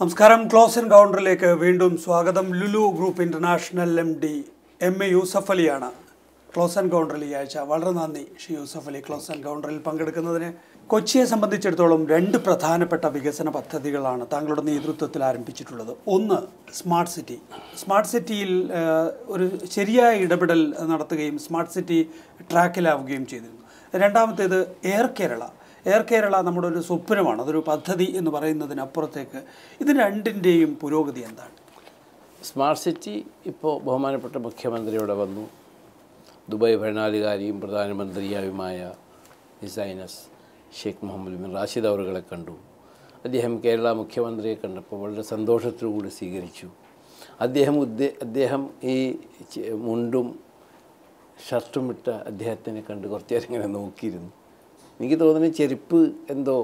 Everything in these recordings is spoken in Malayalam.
നമസ്കാരം ക്ലോസ് എൻകൗണ്ടറിലേക്ക് വീണ്ടും സ്വാഗതം Lulu group international M D M A Yusuf അലിയാണ് ക്ലോസ് എൻകൗണ്ടറിൽ ഈ ആഴ്ച വളരെ നന്ദി ഷി യൂസഫ് അലി ക്ലോസ് എൻകൗണ്ടറിൽ പങ്കെടുക്കുന്നതിന് കൊച്ചിയെ സംബന്ധിച്ചിടത്തോളം രണ്ട് പ്രധാനപ്പെട്ട വികസന പദ്ധതികളാണ് താങ്കളുടെ നേതൃത്വത്തിൽ ആരംഭിച്ചിട്ടുള്ളത് ഒന്ന് സ്മാർട്ട് സിറ്റി സ്മാർട്ട് സിറ്റിയിൽ ഒരു ശരിയായ ഇടപെടൽ നടത്തുകയും സ്മാർട്ട് സിറ്റി ട്രാക്കിലാവുകയും ചെയ്തിരുന്നു രണ്ടാമത്തേത് എയർ കേരള എയർ കേരള നമ്മുടെ ഒരു സ്വപ്നമാണ് അതൊരു പദ്ധതി എന്ന് പറയുന്നതിനപ്പുറത്തേക്ക് ഇത് രണ്ടിൻ്റെയും പുരോഗതി എന്താണ് സ്മാർട്ട് സിറ്റി ഇപ്പോൾ ബഹുമാനപ്പെട്ട മുഖ്യമന്ത്രിയോടെ വന്നു ദുബായ് ഭരണാധികാരിയും പ്രധാനമന്ത്രിയുമായ ഡിസൈനസ് ഷെയ്ഖ് മുഹമ്മദ് ബിൻ റാഷിദ് അവറുകളെ കണ്ടു അദ്ദേഹം കേരള മുഖ്യമന്ത്രിയെ കണ്ടപ്പോൾ വളരെ സന്തോഷത്തോടുകൂടി സ്വീകരിച്ചു അദ്ദേഹം ഉദ്ദേ അദ്ദേഹം ഈ മുണ്ടും ഷർട്ടും ഇട്ട അദ്ദേഹത്തിനെ കണ്ട് കുറച്ചേരം ഇങ്ങനെ നോക്കിയിരുന്നു എനിക്ക് തോന്നുന്നു ചെരുപ്പ് എന്തോ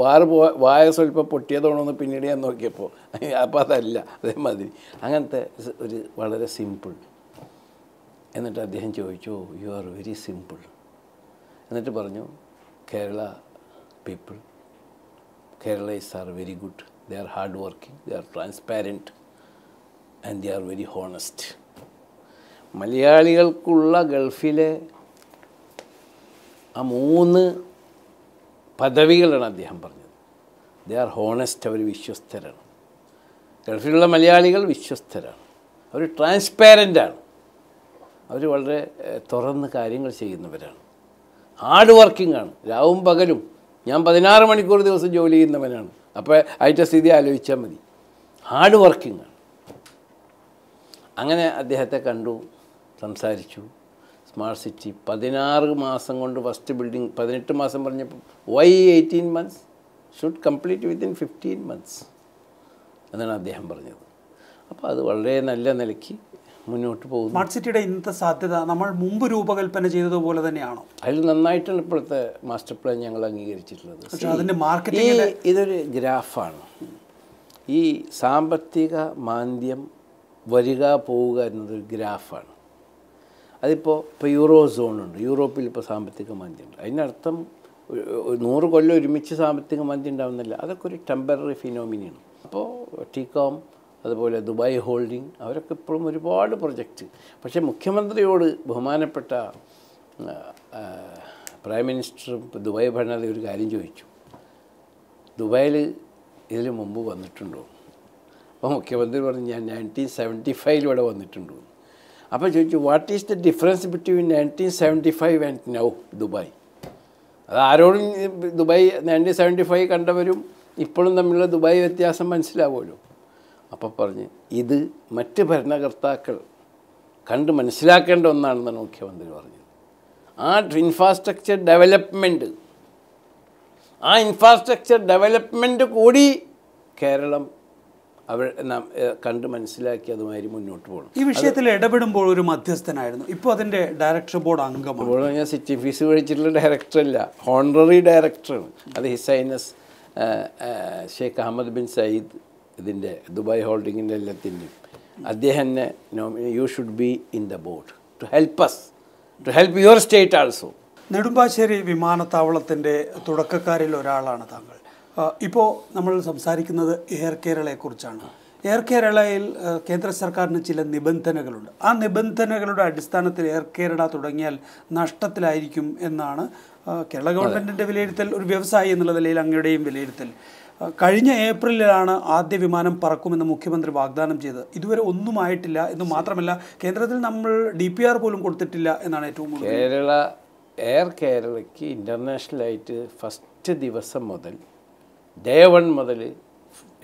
വാറ് പോ വായ സ്വല്പം പൊട്ടിയതാണോന്ന് പിന്നീട് ഞാൻ നോക്കിയപ്പോൾ അപ്പോൾ അതല്ല അതേമാതിരി അങ്ങനത്തെ ഒരു വളരെ സിമ്പിൾ എന്നിട്ട് അദ്ദേഹം ചോദിച്ചു യു ആർ വെരി സിമ്പിൾ എന്നിട്ട് പറഞ്ഞു Kerala people Kerala is are very good they are hard working they are transparent and they are very honest മലയാളികൾക്കുള്ള ഗൾഫിലെ ആ മൂന്ന് പദവികളാണ് അദ്ദേഹം പറഞ്ഞത് ദേ ആർ ഹോണസ്റ്റ് അവർ വിശ്വസ്തരാണ് ഗൾഫിലുള്ള മലയാളികൾ വിശ്വസ്തരാണ് അവർ ട്രാൻസ്പാരൻ്റാണ് അവർ വളരെ തുറന്ന് കാര്യങ്ങൾ ചെയ്യുന്നവരാണ് ഹാർഡ് വർക്കിംഗ് ആണ് രാവും പകലും ഞാൻ പതിനാറ് മണിക്കൂർ ദിവസം ജോലി ചെയ്യുന്നവനാണ് അപ്പോൾ അതിൻ്റെ സ്ഥിതി ആലോചിച്ചാൽ മതി ഹാർഡ് വർക്കിംഗ് ആണ് അങ്ങനെ അദ്ദേഹത്തെ കണ്ടു സംസാരിച്ചു സ്മാർട്ട് സിറ്റി പതിനാറ് മാസം കൊണ്ട് ഫസ്റ്റ് ബിൽഡിംഗ് പതിനെട്ട് മാസം പറഞ്ഞപ്പോൾ why eighteen months should complete within fifteen months എന്നാണ് അദ്ദേഹം പറഞ്ഞത് അപ്പോൾ അത് വളരെ നല്ല നിലയ്ക്ക് മുന്നോട്ട് പോകുന്നു സ്മാർട്ട് സിറ്റിയുടെ ഇന്നത്തെ സാധ്യത നമ്മൾ മുമ്പ് രൂപകൽപ്പന ചെയ്തതുപോലെ തന്നെയാണോ അതിൽ നന്നായിട്ടാണ് ഇപ്പോഴത്തെ മാസ്റ്റർ പ്ലാൻ ഞങ്ങൾ അംഗീകരിച്ചിട്ടുള്ളത് പക്ഷേ അതിൻ്റെ മാർക്കറ്റിംഗ് ഇതൊരു ഗ്രാഫാണ് ഈ സാമ്പത്തിക മാന്ദ്യം വരിക പോവുക എന്നതൊരു ഗ്രാഫാണ് അതിപ്പോൾ ഇപ്പോൾ യൂറോ സോണുണ്ട് യൂറോപ്പിൽ ഇപ്പോൾ സാമ്പത്തിക മാന്ദ്യമുണ്ട് അതിനർത്ഥം നൂറ് കൊല്ലം ഒരുമിച്ച് സാമ്പത്തിക മാന്ദ്യം ഉണ്ടാവുന്നില്ല അതൊക്കെ ഒരു ടെമ്പററി ഫിനോമിനിയാണ് അപ്പോൾ ടികോം അതുപോലെ ദുബായ് ഹോൾഡിംഗ് അവരൊക്കെ ഇപ്പോഴും ഒരുപാട് പ്രൊജക്റ്റ് പക്ഷേ മുഖ്യമന്ത്രിയോട് ബഹുമാനപ്പെട്ട പ്രൈം മിനിസ്റ്റർ ദുബായ് ഭരണാധി ഒരു കാര്യം ചോദിച്ചു ദുബായിൽ ഇതിന് മുമ്പ് വന്നിട്ടുണ്ടോ അപ്പോൾ മുഖ്യമന്ത്രി പറഞ്ഞു ഞാൻ നയൻറ്റീൻ സെവൻറ്റി ഫൈവിൽ ഇവിടെ വന്നിട്ടുണ്ടോ അപ്പോൾ ചോദിച്ചു what is the difference between nineteen seventy five and now Dubai അത് ആരോടും ദുബായ് നയൻറ്റീൻ സെവൻറ്റി ഫൈവ് കണ്ടവരും ഇപ്പോഴും തമ്മിലുള്ള ദുബായ് വ്യത്യാസം മനസ്സിലാവുമല്ലോ അപ്പോൾ പറഞ്ഞ് ഇത് മറ്റ് ഭരണകർത്താക്കൾ കണ്ട് മനസ്സിലാക്കേണ്ട ഒന്നാണെന്നാണ് മുഖ്യമന്ത്രി പറഞ്ഞത് ആ ഇൻഫ്രാസ്ട്രക്ചർ ഡെവലപ്മെൻറ്റ് ആ ഇൻഫ്രാസ്ട്രക്ചർ ഡെവലപ്മെൻറ്റ് കൂടി കേരളം അവർ കണ്ട് മനസ്സിലാക്കി അതുമാതിരി മുന്നോട്ട് പോകണം ഈ വിഷയത്തിൽ ഇടപെടുമ്പോൾ ഒരു മധ്യസ്ഥനായിരുന്നു ഇപ്പോൾ അതിൻ്റെ ഡയറക്ടർ ബോർഡ് അംഗം ഇപ്പോൾ ഞാൻ സിറ്റി ഫീസ് കഴിച്ചിട്ടുള്ള ഡയറക്ടറല്ല ഹോണററി ഡയറക്ടറാണ് അത് his highness Sheikh Ahmed bin Saeed ഇതിൻ്റെ ദുബായ് ഹോൾഡിങ്ങിൻ്റെ എല്ലാത്തിൻ്റെയും അദ്ദേഹം തന്നെ you should be in the board to help us to help your state also Nedumbassery വിമാനത്താവളത്തിൻ്റെ തുടക്കക്കാരിൽ ഒരാളാണ് താങ്കൾ ഇപ്പോൾ നമ്മൾ സംസാരിക്കുന്നത് എയർ കേരളയെക്കുറിച്ചാണ് എയർ കേരളയിൽ കേന്ദ്ര സർക്കാരിന് ചില നിബന്ധനകളുണ്ട് ആ നിബന്ധനകളുടെ അടിസ്ഥാനത്തിൽ എയർ കേരള തുടങ്ങിയാൽ നഷ്ടത്തിലായിരിക്കും എന്നാണ് കേരള ഗവൺമെൻറ്റിൻ്റെ വിലയിരുത്തൽ ഒരു വ്യവസായി എന്നുള്ള നിലയിൽ അങ്ങയുടെയും വിലയിരുത്തൽ കഴിഞ്ഞ ഏപ്രിലിലാണ് ആദ്യ വിമാനം പറക്കുമെന്ന് മുഖ്യമന്ത്രി വാഗ്ദാനം ചെയ്തത് ഇതുവരെ ഒന്നും ആയിട്ടില്ല എന്ന് മാത്രമല്ല കേന്ദ്രത്തിൽ നമ്മൾ ഡി പി ആർ പോലും കൊടുത്തിട്ടില്ല എന്നാണ് ഏറ്റവും കൂടുതൽ കേരള എയർ കേരളയ്ക്ക് ഇൻ്റർനാഷണലായിട്ട് ഫസ്റ്റ് ദിവസം മുതൽ ഡേ വൺ മുതൽ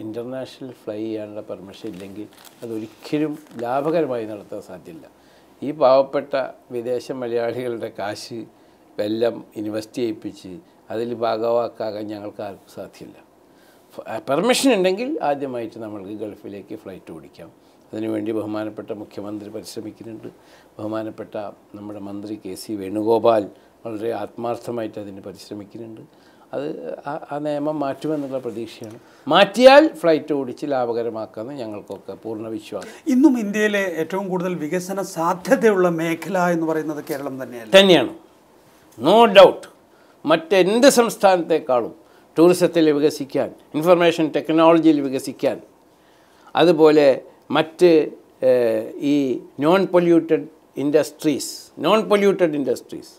ഇൻ്റർനാഷണൽ ഫ്ലൈ ചെയ്യാനുള്ള പെർമിഷൻ ഇല്ലെങ്കിൽ അതൊരിക്കലും ലാഭകരമായി നടത്താൻ സാധ്യമല്ല ഈ പാവപ്പെട്ട വിദേശ മലയാളികളുടെ കാശ് വെല്ലം ഇൻവെസ്റ്റ് ചെയ്യിപ്പിച്ച് അതിൽ ഭാഗമാക്കാൻ ഞങ്ങൾക്ക് ആർക്കും സാധ്യമല്ല പെർമിഷൻ ഉണ്ടെങ്കിൽ ആദ്യമായിട്ട് നമ്മൾക്ക് ഗൾഫിലേക്ക് ഫ്ലൈറ്റ് ഓടിക്കാം അതിനുവേണ്ടി ബഹുമാനപ്പെട്ട മുഖ്യമന്ത്രി പരിശ്രമിക്കുന്നുണ്ട് ബഹുമാനപ്പെട്ട നമ്മുടെ മന്ത്രി കെ സി വേണുഗോപാൽ വളരെ ആത്മാർത്ഥമായിട്ട് അതിന് പരിശ്രമിക്കുന്നുണ്ട് അത് ആ നിയമം മാറ്റുമെന്നുള്ള പ്രതീക്ഷയാണ് മാറ്റിയാൽ ഫ്ലൈറ്റ് ഓടിച്ച് ലാഭകരമാക്കാമെന്ന് ഞങ്ങൾക്കൊക്കെ പൂർണ്ണ വിശ്വാസം ഇന്നും ഇന്ത്യയിലെ ഏറ്റവും കൂടുതൽ വികസന സാധ്യതയുള്ള മേഖല എന്ന് പറയുന്നത് കേരളം തന്നെയാണ് തന്നെയാണ് നോ ഡൗട്ട് മറ്റെന്ത് സംസ്ഥാനത്തെക്കാളും ടൂറിസത്തിൽ വികസിക്കാൻ ഇൻഫർമേഷൻ ടെക്നോളജിയിൽ വികസിക്കാൻ അതുപോലെ മറ്റ് ഈ non polluted industries non polluted industries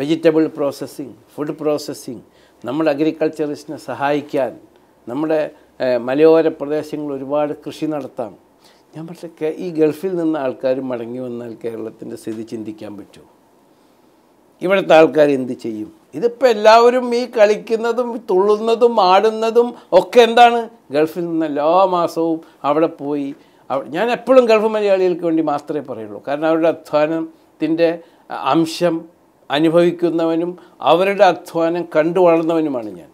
vegetable processing food processing നമ്മുടെ അഗ്രികൾച്ചറിസ്റ്റിനെ സഹായിക്കാൻ നമ്മുടെ മലയോര പ്രദേശങ്ങളിൽ ഒരുപാട് കൃഷി നടത്താം ഞാൻ പക്ഷേ ഈ ഗൾഫിൽ നിന്ന് ആൾക്കാർ മടങ്ങി വന്നാൽ കേരളത്തിൻ്റെ സ്ഥിതി ചിന്തിക്കാൻ പറ്റുമോ ഇവിടുത്തെ ആൾക്കാർ എന്ത് ചെയ്യും ഇതിപ്പോൾ എല്ലാവരും ഈ കളിക്കുന്നതും തുള്ളുന്നതും ആടുന്നതും ഒക്കെ എന്താണ് ഗൾഫിൽ നിന്ന് എല്ലാ മാസവും അവിടെ പോയി ഞാൻ എപ്പോഴും ഗൾഫ് മലയാളികൾക്ക് വേണ്ടി മാത്രമേ പറയുള്ളൂ കാരണം അവരുടെ അധ്വാനത്തിൻ്റെ അംശം അനുഭവിക്കുന്നവനും അവരുടെ അധ്വാനം കണ്ടു വളർന്നവനുമാണ് ഞാൻ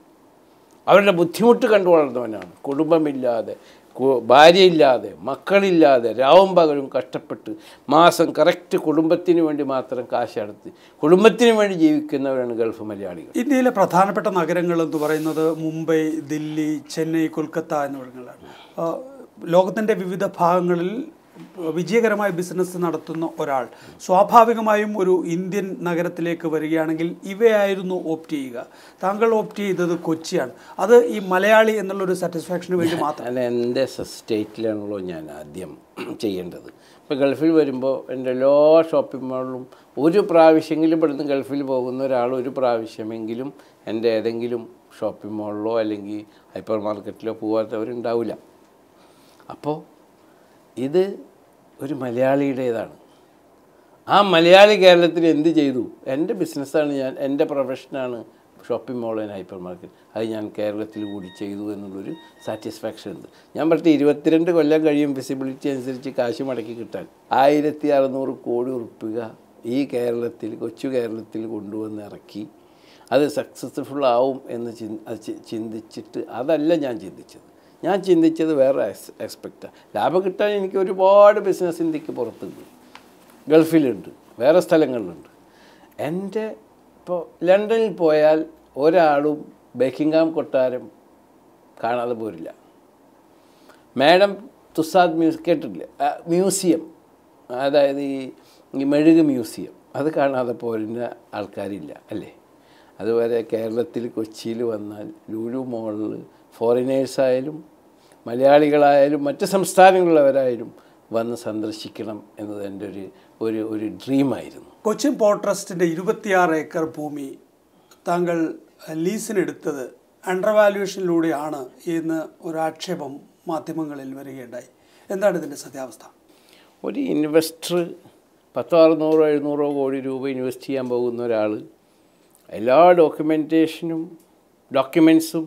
അവരുടെ ബുദ്ധിമുട്ട് കണ്ടു വളർന്നവനാണ് കുടുംബമില്ലാതെ ഭാര്യയില്ലാതെ മക്കളില്ലാതെ രാവും പകലും കഷ്ടപ്പെട്ട് മാസം കറക്റ്റ് കുടുംബത്തിന് വേണ്ടി മാത്രം കാശടത്ത് കുടുംബത്തിന് വേണ്ടി ജീവിക്കുന്നവരാണ് ഗൾഫ് മലയാളികൾ ഇന്ത്യയിലെ പ്രധാനപ്പെട്ട നഗരങ്ങൾ എന്ന് പറയുന്നത് മുംബൈ ദില്ലി ചെന്നൈ കൊൽക്കത്ത എന്നിവിടങ്ങളാണ് ലോകത്തിൻ്റെ വിവിധ ഭാഗങ്ങളിൽ വിജയകരമായ ബിസിനസ് നടത്തുന്ന ഒരാൾ സ്വാഭാവികമായും ഒരു ഇന്ത്യൻ നഗരത്തിലേക്ക് വരികയാണെങ്കിൽ ഇവയായിരുന്നു ഓപ്റ്റ് ചെയ്യുക താങ്കൾ ഓപ്റ്റ് ചെയ്തത് കൊച്ചിയാണ് അത് ഈ മലയാളി എന്നുള്ളൊരു സാറ്റിസ്ഫാക്ഷന് വേണ്ടി മാത്രം അല്ല എൻ്റെ സ്റ്റേറ്റിലാണല്ലോ ഞാൻ ആദ്യം ചെയ്യേണ്ടത് ഇപ്പോൾ ഗൾഫിൽ വരുമ്പോൾ എൻ്റെ എല്ലാ ഷോപ്പിംഗ് മാളിലും ഒരു പ്രാവശ്യമെങ്കിലും ഇവിടുന്ന് ഗൾഫിൽ പോകുന്ന ഒരാൾ ഒരു പ്രാവശ്യമെങ്കിലും എൻ്റെ ഏതെങ്കിലും ഷോപ്പിംഗ് മാളിലോ അല്ലെങ്കിൽ ഹൈപ്പർ മാർക്കറ്റിലോ പോകാത്തവരുണ്ടാവില്ല അപ്പോൾ ഇത് ഒരു മലയാളിയുടേതാണ് ആ മലയാളി കേരളത്തിൽ എന്ത് ചെയ്തു എൻ്റെ ബിസിനസ്സാണ് ഞാൻ എൻ്റെ പ്രൊഫഷനാണ് shopping mall and hypermarket അത് ഞാൻ കേരളത്തിൽ കൂടി ചെയ്തു എന്നുള്ളൊരു സാറ്റിസ്ഫാക്ഷൻ ഉണ്ട് ഞാൻ പറഞ്ഞിട്ട് ഇരുപത്തിരണ്ട് കൊല്ലം കഴിയും വിസിബിലിറ്റി അനുസരിച്ച് കാശ് മടക്കി കിട്ടാൻ ആയിരത്തി അറുന്നൂറ് കോടി ഉറുപ്പിക ഈ കേരളത്തിൽ കൊച്ചു കേരളത്തിൽ കൊണ്ടുവന്ന് ഇറക്കി അത് സക്സസ്ഫുൾ ആവും എന്ന് ചിന്തിച്ചിട്ട് അതല്ല ഞാൻ ചിന്തിച്ചത് ഞാൻ ചിന്തിച്ചത് വേറെ എക്സ് എക്സ്പെക്റ്റാണ് ലാഭം കിട്ടാൻ എനിക്ക് ഒരുപാട് ബിസിനസ് ഇന്ത്യക്ക് പുറത്തുണ്ട് ഗൾഫിലുണ്ട് വേറെ സ്ഥലങ്ങളിലുണ്ട് എൻ്റെ ഇപ്പോൾ ലണ്ടനിൽ പോയാൽ ഒരാളും ബേക്കിംഗാം കൊട്ടാരം കാണാതെ പോരില്ല മാഡം തുസാദ് മ്യൂസ് കേട്ടിട്ടില്ല മ്യൂസിയം അതായത് ഈ മെഴുക് മ്യൂസിയം അത് കാണാതെ പോരുന്ന ആൾക്കാരില്ല അല്ലേ അതുപോലെ കേരളത്തിൽ കൊച്ചിയിൽ വന്നാൽ ലുലു മോളിൽ ഫോറിനേഴ്സായാലും മലയാളികളായാലും മറ്റ് സംസ്ഥാനങ്ങളിലുള്ളവരായാലും വന്ന് സന്ദർശിക്കണം എന്നത് എൻ്റെ ഒരു ഒരു ഒരു ഡ്രീമായിരുന്നു കൊച്ചിൻ പോർട്ട് ട്രസ്റ്റിൻ്റെ ഇരുപത്തിയാറ് ഏക്കർ ഭൂമി താങ്കൾ ലീസിനെടുത്തത് അണ്ടർ വാല്യുവേഷനിലൂടെയാണ് എന്ന് ഒരു ആക്ഷേപം മാധ്യമങ്ങളിൽ വരികയുണ്ടായി എന്താണ് ഇതിൻ്റെ സത്യാവസ്ഥ ഒരു ഇൻവെസ്റ്റർ പത്തോ അറുന്നൂറോ എഴുന്നൂറോ കോടി രൂപ ഇൻവെസ്റ്റ് ചെയ്യാൻ പോകുന്ന ഒരാൾ എല്ലാ ഡോക്യുമെൻറ്റേഷനും ഡോക്യുമെൻസും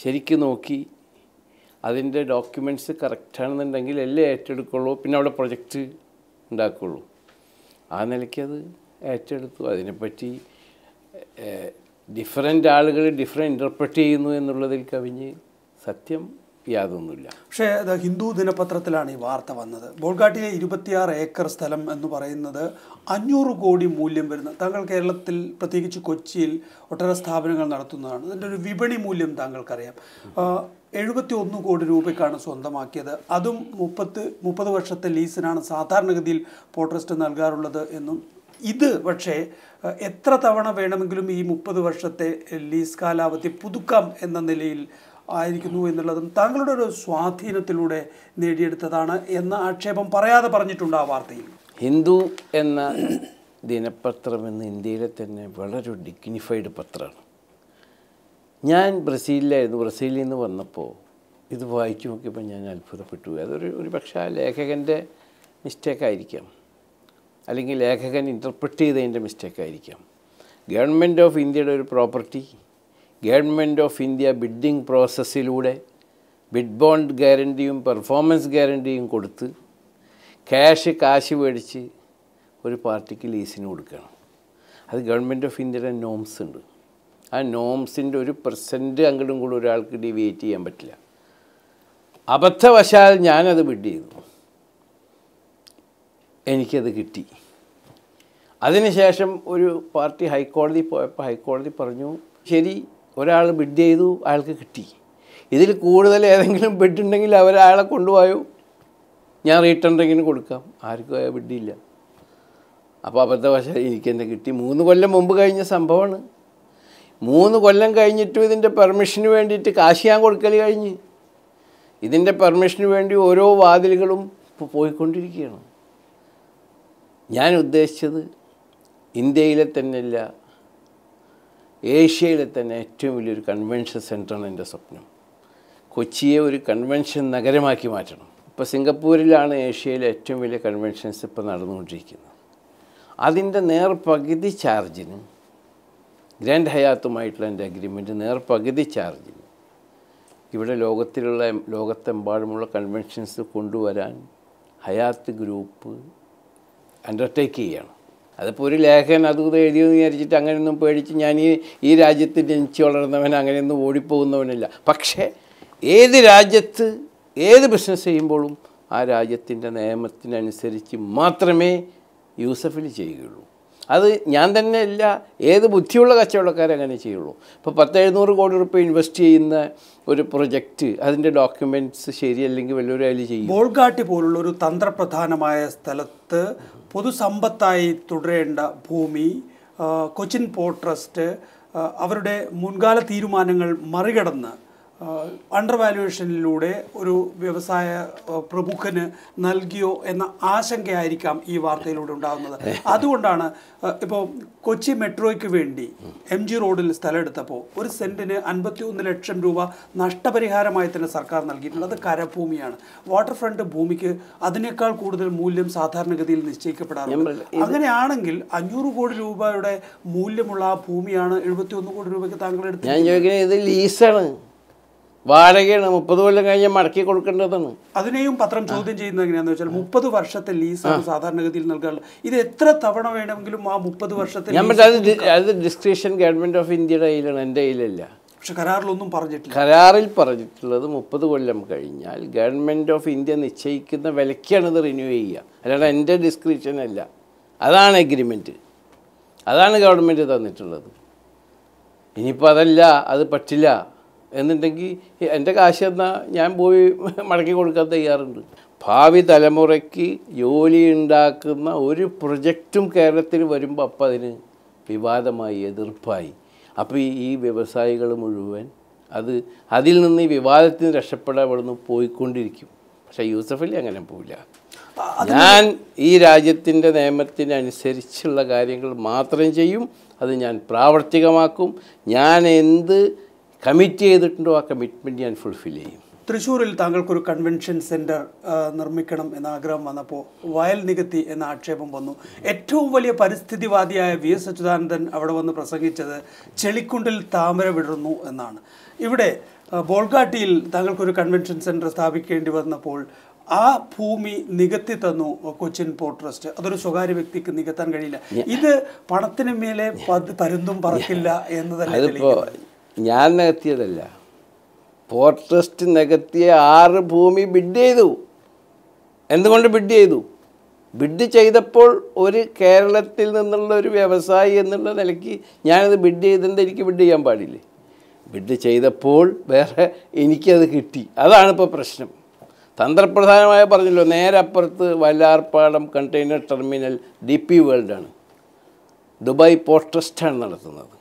ശരിക്കും നോക്കി അതിൻ്റെ ഡോക്യുമെൻറ്റ്സ് കറക്റ്റാണെന്നുണ്ടെങ്കിൽ എല്ലാം ഏറ്റെടുക്കുള്ളൂ പിന്നെ അവിടെ പ്രൊജക്റ്റ് ഉണ്ടാക്കുള്ളൂ ആ നിലയ്ക്ക് അത് ഏറ്റെടുത്തു അതിനെപ്പറ്റി ഡിഫറെൻ്റ് ആളുകൾ ഡിഫറെൻ്റ് ഇൻ്റർപ്രറ്റ് ചെയ്യുന്നു എന്നുള്ളതിൽ കവിഞ്ഞ് സത്യം യാതൊന്നുമില്ല പക്ഷേ അത് ഹിന്ദു ദിനപത്രത്തിലാണ് ഈ വാർത്ത വന്നത് ബോൾഗാട്ടിലെ ഇരുപത്തിയാറ് ഏക്കർ സ്ഥലം എന്ന് പറയുന്നത് അഞ്ഞൂറ് കോടി മൂല്യം വരുന്ന താങ്കൾ കേരളത്തിൽ പ്രത്യേകിച്ച് കൊച്ചിയിൽ ഒട്ടേറെ സ്ഥാപനങ്ങൾ നടത്തുന്നതാണ് അതിൻ്റെ ഒരു വിപണി മൂല്യം താങ്കൾക്കറിയാം എഴുപത്തി ഒന്ന് കോടി രൂപയ്ക്കാണ് സ്വന്തമാക്കിയത് അതും മുപ്പത്ത് മുപ്പത് വർഷത്തെ ലീസിനാണ് സാധാരണഗതിയിൽ പോട്രസ്റ്റ് നൽകാറുള്ളത് എന്നും ഇത് പക്ഷേ എത്ര തവണ വേണമെങ്കിലും ഈ മുപ്പത് വർഷത്തെ ലീസ് കാലാവധി പുതുക്കാം എന്ന നിലയിൽ ആയിരിക്കുന്നു എന്നുള്ളതും താങ്കളുടെ ഒരു സ്വാധീനത്തിലൂടെ നേടിയെടുത്തതാണ് എന്ന ആക്ഷേപം പറയാതെ പറഞ്ഞിട്ടുണ്ട് ആ വാർത്തയിൽ ഹിന്ദു എന്ന ദിനപത്രം എന്ന് ഇന്ത്യയിലെ തന്നെ വളരെ ഡിഗ്നിഫൈഡ് പത്രമാണ് ഞാൻ ബ്രസീലിലായിരുന്നു ബ്രസീലിൽ നിന്ന് വന്നപ്പോൾ ഇത് വായിച്ചു നോക്കിയപ്പോൾ ഞാൻ അത്ഭുതപ്പെട്ടു അതൊരു ഒരു പക്ഷേ ആ ലേഖകൻ്റെ മിസ്റ്റേക്കായിരിക്കാം അല്ലെങ്കിൽ ലേഖകൻ ഇൻ്റർപ്രറ്റ് ചെയ്തതിൻ്റെ മിസ്റ്റേക്കായിരിക്കാം ഗവൺമെൻറ് ഓഫ് ഇന്ത്യയുടെ ഒരു property government of India bidding പ്രോസസ്സിലൂടെ ബിഡ് ബോണ്ട് ഗ്യാരണ്ടിയും പെർഫോമൻസ് ഗ്യാരണ്ടിയും കൊടുത്ത് ക്യാഷ് കാശ് മേടിച്ച് ഒരു പാർട്ടിക്ക് ലീസിന് കൊടുക്കണം അത് ഗവൺമെൻറ് ഓഫ് ഇന്ത്യയുടെ നോംസ് ഉണ്ട് ആ നോംസിൻ്റെ ഒരു പെർസെൻറ്റ് അങ്ങോട്ടും കൂടെ ഒരാൾക്ക് ഡിവേറ്റ് ചെയ്യാൻ പറ്റില്ല അബദ്ധവശാൽ ഞാനത് ബിഡ് ചെയ്തു എനിക്കത് കിട്ടി അതിനുശേഷം ഒരു പാർട്ടി ഹൈക്കോടതി പോയപ്പോൾ ഹൈക്കോടതി പറഞ്ഞു ശരി ഒരാൾ ബിഡ് ചെയ്തു അയാൾക്ക് കിട്ടി ഇതിൽ കൂടുതൽ ഏതെങ്കിലും ബെഡ് ഉണ്ടെങ്കിൽ അവരയാളെ കൊണ്ടുപോയോ ഞാൻ റീടെൻഡറിങ്ങിന് കൊടുക്കാം ആർക്കും ബിഡില്ല അപ്പോൾ അബദ്ധ ഭാഷ എനിക്ക് കിട്ടി മൂന്ന് കൊല്ലം മുമ്പ് കഴിഞ്ഞ സംഭവമാണ് മൂന്ന് കൊല്ലം കഴിഞ്ഞിട്ടും ഇതിൻ്റെ പെർമിഷന് വേണ്ടിയിട്ട് കാശ് ഞാൻ കൊടുക്കൽ കഴിഞ്ഞ് ഇതിൻ്റെ പെർമിഷന് വേണ്ടി ഓരോ വാതിലുകളും പോയിക്കൊണ്ടിരിക്കുകയാണ് ഞാൻ ഉദ്ദേശിച്ചത് ഇന്ത്യയിലെ തന്നെയല്ല ഏഷ്യയിലെ തന്നെ ഏറ്റവും വലിയൊരു കൺവെൻഷൻ സെൻ്ററാണ് എൻ്റെ സ്വപ്നം കൊച്ചിയെ ഒരു കൺവെൻഷൻ നഗരമാക്കി മാറ്റണം ഇപ്പോൾ സിംഗപ്പൂരിലാണ് ഏഷ്യയിലെ ഏറ്റവും വലിയ കൺവെൻഷൻസ് ഇപ്പോൾ നടന്നുകൊണ്ടിരിക്കുന്നത് അതിൻ്റെ നേർ പകുതി ചാർജിന് ഗ്രാൻഡ് ഹയാത്തുമായിട്ടുള്ള എൻ്റെ അഗ്രിമെൻറ്റ് നേർ പകുതി ചാർജിന് ഇവിടെ ലോകത്തിലുള്ള ലോകത്തെമ്പാടുമുള്ള കൺവെൻഷൻസ് കൊണ്ടുവരാൻ ഹയാത്ത് ഗ്രൂപ്പ് അണ്ടർടേക്ക് ചെയ്യണം അതിപ്പോൾ ഒരു ലേഖകൻ അത് ഇത് എഴുതിയെന്ന് വിചാരിച്ചിട്ട് അങ്ങനെയൊന്നും പേടിച്ച് ഞാൻ ഈ ഈ രാജ്യത്ത് ജനിച്ചു വളർന്നവൻ അങ്ങനെയൊന്നും ഓടിപ്പോകുന്നവനില്ല പക്ഷേ ഏത് രാജ്യത്ത് ഏത് ബിസിനസ് ചെയ്യുമ്പോഴും ആ രാജ്യത്തിൻ്റെ നിയമത്തിനനുസരിച്ച് മാത്രമേ യൂസഫിൽ ചെയ്യുകയുള്ളൂ അത് ഞാൻ തന്നെ ഇല്ല ഏത് ബുദ്ധിയുള്ള അങ്ങനെ ചെയ്യുള്ളൂ ഇപ്പോൾ പത്ത് എഴുന്നൂറ് കോടി റുപ്യ ഇൻവെസ്റ്റ് ചെയ്യുന്ന ഒരു പ്രൊജക്റ്റ് അതിൻ്റെ ഡോക്യുമെൻറ്റ്സ് ശരിയല്ലെങ്കിൽ വലിയൊരു അതിൽ ചെയ്യും ബോൾഗാട്ടി പോലുള്ള ഒരു തന്ത്രപ്രധാനമായ സ്ഥലത്ത് പൊതുസമ്പത്തായി തുടരേണ്ട ഭൂമി കൊച്ചിൻ പോർട്ട് ട്രസ്റ്റ് അവരുടെ മുൻകാല തീരുമാനങ്ങൾ മറികടന്ന് അണ്ടർ വാല്യുവേഷനിലൂടെ ഒരു വ്യവസായ പ്രമുഖന് നൽകിയോ എന്ന ആശങ്കയായിരിക്കാം ഈ വാർത്തയിലൂടെ ഉണ്ടാകുന്നത് അതുകൊണ്ടാണ് ഇപ്പോൾ കൊച്ചി മെട്രോയ്ക്ക് വേണ്ടി എം ജി റോഡിൽ സ്ഥലം എടുത്തപ്പോൾ ഒരു സെൻറ്റിന് അൻപത്തിയൊന്ന് ലക്ഷം രൂപ നഷ്ടപരിഹാരമായി തന്നെ സർക്കാർ നൽകിയിട്ടുള്ളത് കരഭൂമിയാണ് വാട്ടർ ഫ്രണ്ട് ഭൂമിക്ക് അതിനേക്കാൾ കൂടുതൽ മൂല്യം സാധാരണഗതിയിൽ നിശ്ചയിക്കപ്പെടാറുണ്ട് അങ്ങനെയാണെങ്കിൽ അഞ്ഞൂറ് കോടി രൂപയുടെ മൂല്യമുള്ള ആ ഭൂമിയാണ് എഴുപത്തിയൊന്ന് കോടി രൂപയ്ക്ക് താങ്കൾ എടുത്തത് ഞാൻ ഇത് ലീസാണ് വാടകയാണ് മുപ്പത് കൊല്ലം കഴിഞ്ഞാൽ മടക്കി കൊടുക്കേണ്ടതാണ് അതിനെയും പത്രം ചോദ്യം ചെയ്യുന്നത് എങ്ങനെയാന്ന് വെച്ചാൽ മുപ്പത് വർഷത്തെ ലീസാണ് സാധാരണഗതിയിൽ നൽകാറുള്ളത് ഇത് എത്ര തവണ വേണമെങ്കിലും ആ മുപ്പത് വർഷത്തെ ഞാൻ അത് അത് ഡിസ്ക്രിപ്ഷൻ ഗവൺമെന്റ് ഓഫ് ഇന്ത്യയുടെ കയ്യിലാണ് എൻ്റെ കയ്യിലല്ല പക്ഷെ കരാറിലൊന്നും പറഞ്ഞിട്ടില്ല കരാറിൽ പറഞ്ഞിട്ടുള്ളത് മുപ്പത് കൊല്ലം കഴിഞ്ഞാൽ ഗവൺമെന്റ് ഓഫ് ഇന്ത്യ നിശ്ചയിക്കുന്ന വിലയ്ക്കാണ് ഇത് റിന്യൂ ചെയ്യുക അല്ലാണ്ട് എൻ്റെ ഡിസ്ക്രിപ്ഷൻ അല്ല അതാണ് എഗ്രിമെൻറ്റ് അതാണ് ഗവൺമെൻറ് തന്നിട്ടുള്ളത് ഇനിയിപ്പോൾ അതല്ല അത് പറ്റില്ല എന്നുണ്ടെങ്കിൽ എൻ്റെ കാശ് എന്നാൽ ഞാൻ പോയി മടക്കി കൊടുക്കാൻ തയ്യാറുണ്ട് ഭാവി തലമുറയ്ക്ക് ജോലി ഉണ്ടാക്കുന്ന ഒരു പ്രൊജക്റ്റും കേരളത്തിൽ വരുമ്പോൾ അപ്പം അതിന് വിവാദമായി എതിർപ്പായി അപ്പോൾ ഈ വ്യവസായികൾ മുഴുവൻ അത് അതിൽ നിന്ന് ഈ നിന്ന് രക്ഷപ്പെടാൻ നിന്ന് പോയിക്കൊണ്ടിരിക്കും പക്ഷേ യൂസഫലി അങ്ങനെ പോവില്ല ഞാൻ ഈ രാജ്യത്തിൻ്റെ നിയമത്തിനനുസരിച്ചുള്ള കാര്യങ്ങൾ മാത്രം ചെയ്യും അത് ഞാൻ പ്രാവർത്തികമാക്കും ഞാൻ എന്ത് കമ്മിറ്റ് ചെയ്തിട്ടുണ്ടോ ആ കമ്മിറ്റ്മെൻറ്റ് ഞാൻ ഫുൾഫിൽ ചെയ്യും തൃശ്ശൂരിൽ താങ്കൾക്കൊരു കൺവെൻഷൻ സെൻറ്റർ നിർമ്മിക്കണം എന്ന ആഗ്രഹം വന്നപ്പോൾ വയൽ നികത്തി എന്ന ആക്ഷേപം വന്നു ഏറ്റവും വലിയ പരിസ്ഥിതിവാദിയായ വി എസ് അച്യുതാനന്ദൻ അവിടെ വന്ന് പ്രസംഗിച്ചത് ചെളിക്കുണ്ടിൽ താമര വിടുന്നു എന്നാണ് ഇവിടെ ബോൾഗാട്ടിയിൽ താങ്കൾക്കൊരു കൺവെൻഷൻ സെൻറ്റർ സ്ഥാപിക്കേണ്ടി വന്നപ്പോൾ ആ ഭൂമി നികത്തി തന്നു കൊച്ചിൻ പോർട്ട് ട്രസ്റ്റ് അതൊരു സ്വകാര്യ വ്യക്തിക്ക് നികത്താൻ കഴിയില്ല ഇത് പണത്തിന് മേലെ പരുന്തും പറക്കില്ല എന്നതല്ല ഞാൻ നികത്തിയതല്ല പോർട്ട് ട്രസ്റ്റ് നികത്തിയ ആറ് ഭൂമി ബിഡ് ചെയ്തു എന്തുകൊണ്ട് ബിഡ് ചെയ്തു ബിഡ് ചെയ്തപ്പോൾ ഒരു കേരളത്തിൽ നിന്നുള്ള ഒരു വ്യവസായി എന്നുള്ള നിലയ്ക്ക് ഞാനത് ബിഡ് ചെയ്തിട്ടുണ്ട് എനിക്ക് ബിഡ് ചെയ്യാൻ പാടില്ലേ ബിഡ് ചെയ്തപ്പോൾ വേറെ എനിക്കത് കിട്ടി അതാണ് പ്രശ്നം തന്ത്രപ്രധാനമായ പറഞ്ഞല്ലോ നേരെ അപ്പുറത്ത് Vallarpadam container terminal D P വേൾഡാണ് ദുബായ് പോർട്ട് ട്രസ്റ്റാണ് നടത്തുന്നത്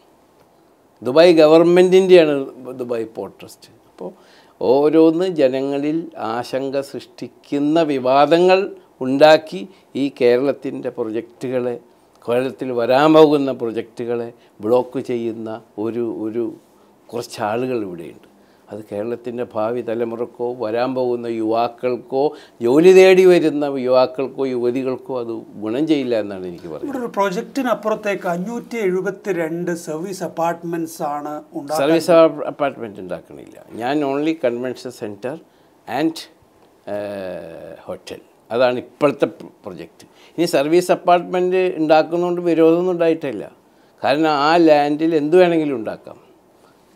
ദുബായ് ഗവൺമെൻറ്റിൻ്റെയാണ് ദുബായ് പോർട്ട് ട്രസ്റ്റ് അപ്പോൾ ഓരോന്ന് ജനങ്ങളിൽ ആശങ്ക സൃഷ്ടിക്കുന്ന വിവാദങ്ങൾ ഉണ്ടാക്കി ഈ കേരളത്തിൻ്റെ പ്രൊജക്റ്റുകളെ കേരളത്തിൽ വരാൻ പോകുന്ന പ്രൊജക്റ്റുകളെ ബ്ലോക്ക് ചെയ്യുന്ന ഒരു ഒരു കുറച്ച് ആളുകൾ ഇവിടെയുണ്ട് അത് കേരളത്തിൻ്റെ ഭാവി തലമുറക്കോ വരാൻ പോകുന്ന യുവാക്കൾക്കോ ജോലി തേടി വരുന്ന യുവാക്കൾക്കോ യുവതികൾക്കോ അത് ഗുണം ചെയ്യില്ല എന്നാണ് എനിക്ക് പറയുന്നത് ഒരു പ്രൊജക്റ്റിനപ്പുറത്തേക്ക് അഞ്ഞൂറ്റി എഴുപത്തി രണ്ട് സർവീസ് അപ്പാർട്ട്മെൻറ്റ്സ് ആണ് സർവീസ് അപ്പാർട്ട്മെൻറ്റ് ഉണ്ടാക്കണില്ല ഞാൻ only convention centre and hotel അതാണ് ഇപ്പോഴത്തെ പ്രൊജക്റ്റ് ഇനി സർവീസ് അപ്പാർട്ട്മെൻറ്റ് ഉണ്ടാക്കുന്നതുകൊണ്ട് വിരോധമൊന്നും ഉണ്ടായിട്ടില്ല കാരണം ആ ലാൻഡിൽ എന്ത് വേണമെങ്കിലും ഉണ്ടാക്കാം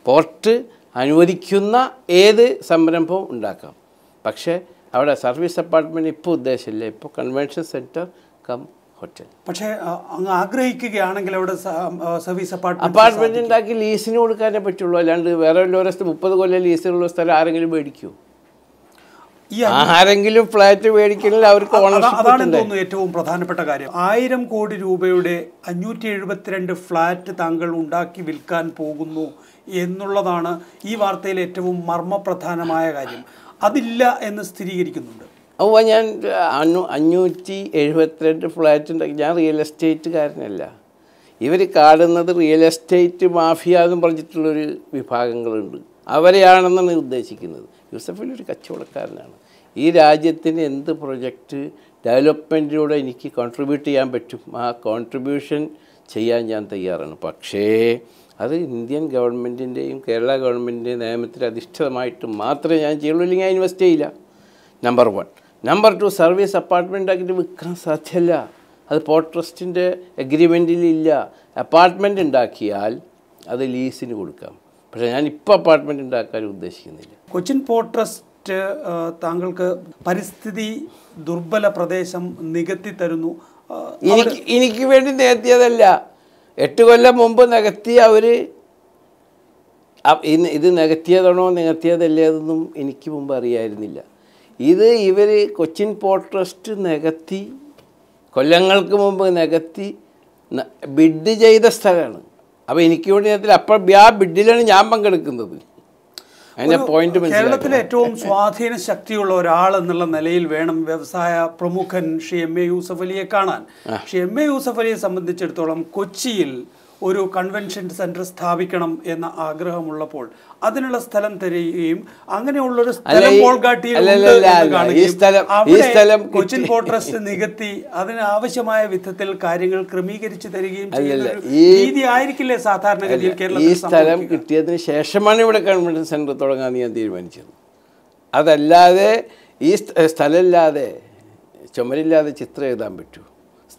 പോർട്ട് അനുവദിക്കുന്ന ഏത് സംരംഭവും ഉണ്ടാക്കാം പക്ഷേ അവിടെ സർവീസ് അപ്പാർട്ട്മെൻറ്റ് ഇപ്പോൾ ഉദ്ദേശമില്ല ഇപ്പോൾ കൺവെൻഷൻ സെൻറ്റർ കം ഹോട്ടൽ പക്ഷേ അങ്ങ് ആഗ്രഹിക്കുകയാണെങ്കിൽ അവിടെ സർവീസ് അപ്പാർട്ട്മെന്റ് അപ്പാർട്ട്മെൻറ്റ് ഉണ്ടാക്കി ലീസിന് കൊടുക്കാനേ പറ്റുള്ളൂ അല്ലാണ്ട് വേറെ ഒരു മുപ്പത് കൊല്ലം ലീസിനുള്ള സ്ഥലം ആരെങ്കിലും മേടിക്കൂ ആരെങ്കിലും ഫ്ലാറ്റ് മേടിക്കണമെങ്കിൽ അവർക്ക് തോന്നുന്നു ഏറ്റവും പ്രധാനപ്പെട്ട കാര്യം ആയിരം കോടി രൂപയുടെ അഞ്ഞൂറ്റി എഴുപത്തിരണ്ട് ഫ്ലാറ്റ് താങ്കൾ ഉണ്ടാക്കി വിൽക്കാൻ പോകുന്നു എന്നുള്ളതാണ് ഈ വാർത്തയിൽ ഏറ്റവും മർമ്മപ്രധാനമായ കാര്യം അതില്ല എന്ന് സ്ഥിരീകരിക്കുന്നുണ്ട് അപ്പോൾ ഞാൻ അഞ്ഞൂ അഞ്ഞൂറ്റി എഴുപത്തിരണ്ട് ഉണ്ടാക്കി ഞാൻ റിയൽ എസ്റ്റേറ്റുകാരനല്ല ഇവർ കാണുന്നത് റിയൽ എസ്റ്റേറ്റ് മാഫിയ എന്ന് പറഞ്ഞിട്ടുള്ളൊരു വിഭാഗങ്ങളുണ്ട് അവരെയാണെന്നാണ് ഉദ്ദേശിക്കുന്നത് യൂസഫലി ഒരു കച്ചവടക്കാരനാണ് ഈ രാജ്യത്തിന് എന്ത് പ്രൊജക്റ്റ് ഡെവലപ്മെൻറ്റിലൂടെ എനിക്ക് കോൺട്രിബ്യൂട്ട് ചെയ്യാൻ പറ്റും ആ കോൺട്രിബ്യൂഷൻ ചെയ്യാൻ ഞാൻ തയ്യാറാണ് പക്ഷേ അത് ഇന്ത്യൻ ഗവൺമെൻറ്റിൻ്റെയും കേരള ഗവൺമെൻറ്റിൻ്റെയും നിയമത്തിൽ അധിഷ്ഠിതമായിട്ട് മാത്രമേ ഞാൻ ചെയ്യുള്ളൂ ഇല്ലെങ്കിൽ ഞാൻ ഇൻവെസ്റ്റ് ചെയ്യില്ല number one number two service apartment ആക്കിയിട്ട് വിൽക്കാൻ സാധ്യമല്ല അത് പോർട്ട് ട്രസ്റ്റിൻ്റെ എഗ്രിമെൻറ്റിലില്ല അപ്പാർട്ട്മെൻറ്റ് ഉണ്ടാക്കിയാൽ അത് ലീസിന് കൊടുക്കാം പക്ഷേ ഞാൻ ഇപ്പോൾ അപ്പാർട്ട്മെൻറ്റ് ഉണ്ടാക്കാൻ ഉദ്ദേശിക്കുന്നില്ല കൊച്ചിൻ പോർട്ട് ട്രസ്റ്റ് താങ്കൾക്ക് പരിസ്ഥിതി ദുർബല പ്രദേശം നികത്തി തരുന്നു എനിക്ക് എനിക്ക് വേണ്ടി നേത്തിയതല്ല എട്ട് കൊല്ലം മുമ്പ് നികത്തിയ അവർ ഇത് നികത്തിയതാണോ നികത്തിയതല്ലേതെന്നും എനിക്ക് മുമ്പ് അറിയായിരുന്നില്ല ഇത് ഇവർ കൊച്ചിൻ പോർട്ട് ട്രസ്റ്റ് നികത്തി കൊല്ലങ്ങൾക്ക് മുമ്പ് നികത്തി ബിഡ് ചെയ്ത സ്ഥലമാണ് അപ്പോൾ എനിക്ക് വേണ്ടി അതിൽ അപ്പോൾ ആ ബിഡിലാണ് ഞാൻ പങ്കെടുക്കുന്നത് കേരളത്തിലെ ഏറ്റവും സ്വാധീന ശക്തിയുള്ള ഒരാൾ എന്നുള്ള നിലയിൽ വേണം വ്യവസായ പ്രമുഖൻ ഷി എം എ യൂസഫ് അലിയെ കാണാൻ ഷി എം എ യൂസഫ് അലിയെ സംബന്ധിച്ചിടത്തോളം കൊച്ചിയിൽ ഒരു കൺവെൻഷൻ സെന്റർ സ്ഥാപിക്കണം എന്ന ആഗ്രഹമുള്ളപ്പോൾ അതിനുള്ള സ്ഥലം തരികയും അങ്ങനെയുള്ളൊരു സ്ഥലം കൊച്ചിൻ പോട്രസ്റ്റ് നികത്തി അതിന് ആവശ്യമായ വിധത്തിൽ കാര്യങ്ങൾ ക്രമീകരിച്ചു തരികയും രീതി ആയിരിക്കില്ലേ സാധാരണഗതിയിൽ കേരളം ഈ സ്ഥലം കിട്ടിയതിന് ശേഷമാണ് ഇവിടെ കൺവെൻഷൻ സെന്റർ തുടങ്ങാൻ ഞാൻ തീരുമാനിച്ചത് അതല്ലാതെ ഈ സ്ഥലമില്ലാതെ ചുമരില്ലാതെ ചിത്രം എഴുതാൻ പറ്റൂ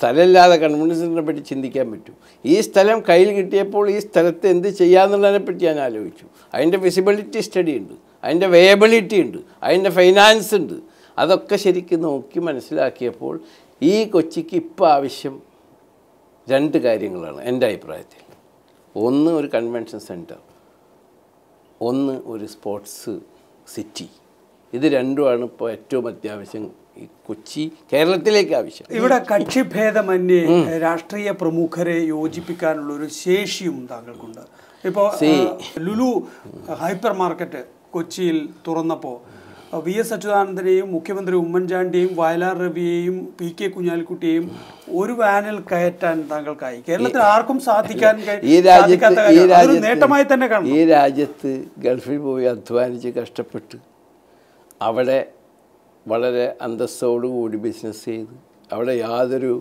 സ്ഥലമില്ലാതെ കൺവിൻസിനെ പറ്റി ചിന്തിക്കാൻ പറ്റും ഈ സ്ഥലം കയ്യിൽ കിട്ടിയപ്പോൾ ഈ സ്ഥലത്ത് എന്ത് ചെയ്യാമെന്നുള്ളതിനെ പറ്റി ഞാൻ ആലോചിച്ചു അതിൻ്റെ വിസിബിലിറ്റി സ്റ്റഡി ഉണ്ട് അതിൻ്റെ വേബിലിറ്റി ഉണ്ട് അതിൻ്റെ ഫൈനാൻസ് ഉണ്ട് അതൊക്കെ ശരിക്കും നോക്കി മനസ്സിലാക്കിയപ്പോൾ ഈ കൊച്ചിക്ക് ഇപ്പോൾ ആവശ്യം രണ്ട് കാര്യങ്ങളാണ് എൻ്റെ അഭിപ്രായത്തിൽ ഒന്ന് ഒരു കൺവെൻഷൻ സെൻറ്റർ ഒന്ന് ഒരു സ്പോർട്സ് സിറ്റി ഇത് രണ്ടുമാണ് ഇപ്പോൾ ഏറ്റവും അത്യാവശ്യം ഈ കൊച്ചി കേരളത്തിലേക്ക് ആവശ്യം ഇവിടെ കക്ഷിഭേദമന്യേ രാഷ്ട്രീയ പ്രമുഖരെ യോജിപ്പിക്കാനുള്ള ഒരു ശേഷിയും താങ്കൾക്കുണ്ട് ഇപ്പോൾ ലുലു ഹൈപ്പർ മാർക്കറ്റ് കൊച്ചിയിൽ തുറന്നപ്പോൾ വി എസ് അച്യുതാനന്ദനെയും മുഖ്യമന്ത്രി ഉമ്മൻചാണ്ടിയും വയലാർ രവിയെയും പി കെ കുഞ്ഞാലിക്കുട്ടിയെയും ഒരു വാനിൽ കയറ്റാൻ താങ്കൾക്കായി കേരളത്തിൽ ആർക്കും സാധിക്കാൻ ഈ രാജ്യത്ത് ഈ നേട്ടമായി തന്നെ കാണും ഈ രാജ്യത്ത് ഗൾഫിൽ പോയി അധ്വാനിച്ച് കഷ്ടപ്പെട്ട് അവിടെ വളരെ അന്തസ്സോടുകൂടി ബിസിനസ് ചെയ്ത് അവിടെ യാതൊരു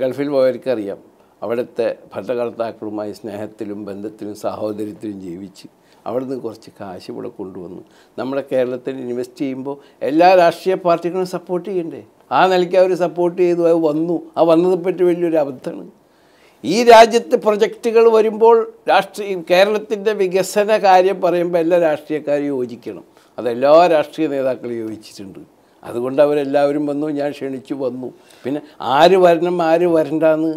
ഗൾഫിൽ പോയവർക്കറിയാം അവിടുത്തെ ഭരണകർത്താക്കളുമായി സ്നേഹത്തിലും ബന്ധത്തിലും സഹോദര്യത്തിലും ജീവിച്ച് അവിടെ നിന്ന് കുറച്ച് കാശ് ഇവിടെ കൊണ്ടുവന്നു നമ്മുടെ കേരളത്തിൽ ഇൻവെസ്റ്റ് ചെയ്യുമ്പോൾ എല്ലാ രാഷ്ട്രീയ പാർട്ടികളും സപ്പോർട്ട് ചെയ്യണ്ടേ ആ നിലയ്ക്ക് അവർ സപ്പോർട്ട് ചെയ്തു അത് വന്നു ആ പറ്റി വലിയൊരു അബദ്ധമാണ് ഈ രാജ്യത്ത് പ്രൊജക്റ്റുകൾ വരുമ്പോൾ രാഷ്ട്രീയ കേരളത്തിൻ്റെ വികസന കാര്യം പറയുമ്പോൾ എല്ലാ രാഷ്ട്രീയക്കാരും യോജിക്കണം അതെല്ലാ രാഷ്ട്രീയ നേതാക്കളും യോജിച്ചിട്ടുണ്ട് അതുകൊണ്ട് അവരെല്ലാവരും വന്നു ഞാൻ ക്ഷണിച്ചു വന്നു പിന്നെ ആര് വരണം ആര് വരണ്ടെന്ന്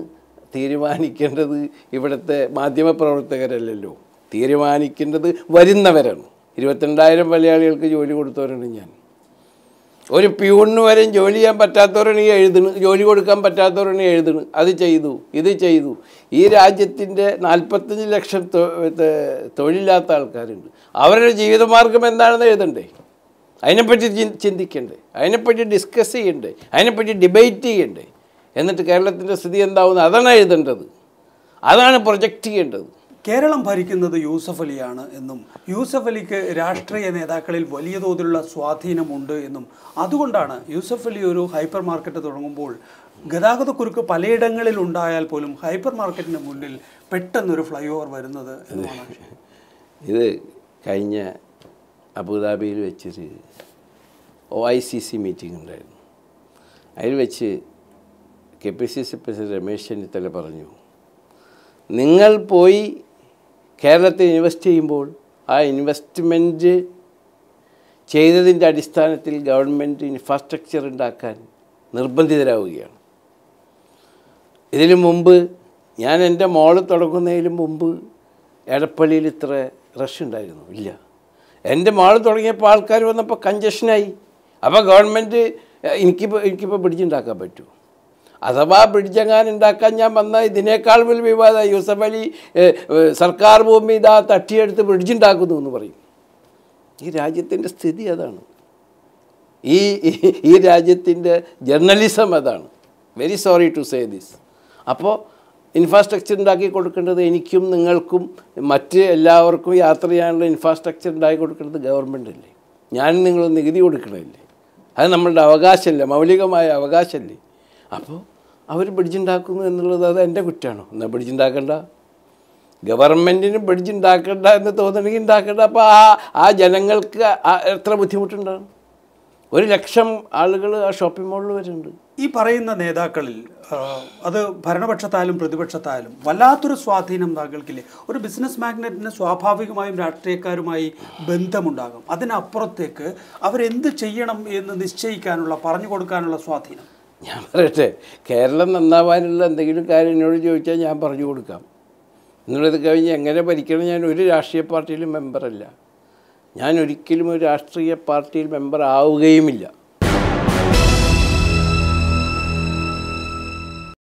തീരുമാനിക്കേണ്ടത് ഇവിടുത്തെ മാധ്യമപ്രവർത്തകരല്ലല്ലോ തീരുമാനിക്കേണ്ടത് വരുന്നവരാണ് ഇരുപത്തിരണ്ടായിരം മലയാളികൾക്ക് ജോലി കൊടുത്തവരാണ് ഞാൻ ഒരു പ്യൂണിന് വരെയും ജോലി ചെയ്യാൻ പറ്റാത്തവരാണ് ഈ എഴുതുന്നു ജോലി കൊടുക്കാൻ പറ്റാത്തവരാണ് എഴുതുന്നു അത് ചെയ്തു ഇത് ചെയ്തു ഈ രാജ്യത്തിൻ്റെ നാൽപ്പത്തഞ്ച് ലക്ഷം തൊഴിലില്ലാത്ത ആൾക്കാരുണ്ട് അവരുടെ ജീവിതമാർഗം എന്താണെന്ന് എഴുതണ്ടേ അതിനെപ്പറ്റി ചിന്തിക്കണ്ടേ അതിനെപ്പറ്റി ഡിസ്കസ് ചെയ്യണ്ടേ അതിനെപ്പറ്റി ഡിബേറ്റ് ചെയ്യണ്ടേ എന്നിട്ട് കേരളത്തിൻ്റെ സ്ഥിതി എന്താവുന്നത് അതാണ് എഴുതേണ്ടത് അതാണ് പ്രൊജക്റ്റ് ചെയ്യേണ്ടത് കേരളം ഭരിക്കുന്നത് യൂസഫ് അലിയാണ് എന്നും യൂസഫ് അലിക്ക് രാഷ്ട്രീയ നേതാക്കളിൽ വലിയ തോതിലുള്ള സ്വാധീനമുണ്ട് എന്നും അതുകൊണ്ടാണ് യൂസഫ് അലി ഒരു ഹൈപ്പർ മാർക്കറ്റ് തുടങ്ങുമ്പോൾ ഗതാഗതക്കുരുക്ക് പലയിടങ്ങളിൽ ഉണ്ടായാൽ പോലും ഹൈപ്പർ മാർക്കറ്റിന് മുന്നിൽ പെട്ടെന്നൊരു ഫ്ലൈ ഓവർ വരുന്നത് ഇത് കഴിഞ്ഞ അബുദാബിയിൽ വെച്ചൊരു O I C C meeting ഉണ്ടായിരുന്നു അതിൽ വെച്ച് K P C C president Ramesh Chennithala പറഞ്ഞു നിങ്ങൾ പോയി കേരളത്തിൽ ഇൻവെസ്റ്റ് ചെയ്യുമ്പോൾ ആ ഇൻവെസ്റ്റ്മെൻറ്റ് ചെയ്തതിൻ്റെ അടിസ്ഥാനത്തിൽ ഗവൺമെൻറ് ഇൻഫ്രാസ്ട്രക്ചർ ഉണ്ടാക്കാൻ നിർബന്ധിതരാവുകയാണ് ഇതിനു മുമ്പ് ഞാൻ എൻ്റെ മോള് തുടങ്ങുന്നതിന് മുമ്പ് എടപ്പള്ളിയിൽ ഇത്ര റഷ് ഉണ്ടായിരുന്നു ഇല്ല എൻ്റെ മാൾ തുടങ്ങിയപ്പോൾ ആൾക്കാർ വന്നപ്പോൾ കഞ്ചഷനായി അപ്പോൾ ഗവൺമെൻറ് എനിക്കിപ്പോൾ എനിക്കിപ്പോൾ പിടിച്ചുണ്ടാക്കാൻ പറ്റുമോ അഥവാ പിടിച്ചെങ്ങാൻ ഉണ്ടാക്കാൻ ഞാൻ വന്ന ഇതിനേക്കാൾ വലിയ വിവാദം യൂസഫ് അലി സർക്കാർ ഭൂമി ഇതാ തട്ടിയെടുത്ത് ഉണ്ടാക്കുന്നു എന്ന് പറയും ഈ രാജ്യത്തിൻ്റെ സ്ഥിതി അതാണ് ഈ ഈ രാജ്യത്തിൻ്റെ ജേർണലിസം അതാണ് very sorry to say this അപ്പോൾ ഇൻഫ്രാസ്ട്രക്ചർ ഉണ്ടാക്കി കൊടുക്കേണ്ടത് എനിക്കും നിങ്ങൾക്കും മറ്റ് എല്ലാവർക്കും യാത്ര ചെയ്യാനുള്ള ഇൻഫ്രാസ്ട്രക്ചർ ഉണ്ടാക്കി കൊടുക്കേണ്ടത് അല്ലേ ഞാൻ നിങ്ങൾ നികുതി കൊടുക്കണമല്ലേ അത് നമ്മളുടെ അവകാശമല്ലേ മൗലികമായ അവകാശമല്ലേ അപ്പോൾ അവർ ബ്രിഡ്ജുണ്ടാക്കുന്നു എന്നുള്ളത് അത് എൻ്റെ കുറ്റമാണോ എന്നാൽ ബ്രിഡ്ജുണ്ടാക്കണ്ട ഗവൺമെൻറ്റിന് ബ്രിഡ്ജ് ഉണ്ടാക്കണ്ട എന്ന് തോന്നണമെങ്കിൽ ഉണ്ടാക്കണ്ട അപ്പോൾ ആ ആ ജനങ്ങൾക്ക് എത്ര ബുദ്ധിമുട്ടുണ്ടാകും ഒരു ലക്ഷം ആളുകൾ ആ ഷോപ്പിംഗ് മോളിൽ വരുന്നുണ്ട് ഈ പറയുന്ന നേതാക്കളിൽ അത് ഭരണപക്ഷത്തായാലും പ്രതിപക്ഷത്തായാലും വല്ലാത്തൊരു സ്വാധീനം താങ്കൾക്കില്ലേ ഒരു ബിസിനസ് മാഗ്നറ്റിന് സ്വാഭാവികമായും രാഷ്ട്രീയക്കാരുമായി ബന്ധമുണ്ടാകും അതിനപ്പുറത്തേക്ക് അവരെന്ത് ചെയ്യണം എന്ന് നിശ്ചയിക്കാനുള്ള പറഞ്ഞു കൊടുക്കാനുള്ള സ്വാധീനം ഞാൻ പറയട്ടെ കേരളം നന്നാവാനുള്ള എന്തെങ്കിലും കാര്യം എന്നോട് ചോദിച്ചാൽ ഞാൻ പറഞ്ഞു കൊടുക്കാം എന്നുള്ളത് കഴിഞ്ഞ് എങ്ങനെ ഭരിക്കണം ഞാൻ ഒരു രാഷ്ട്രീയ പാർട്ടിയിലും മെമ്പറല്ല ഞാൻ ഒരിക്കലും ഒരു രാഷ്ട്രീയ പാർട്ടിയിൽ മെമ്പർ ആവുകയുമില്ല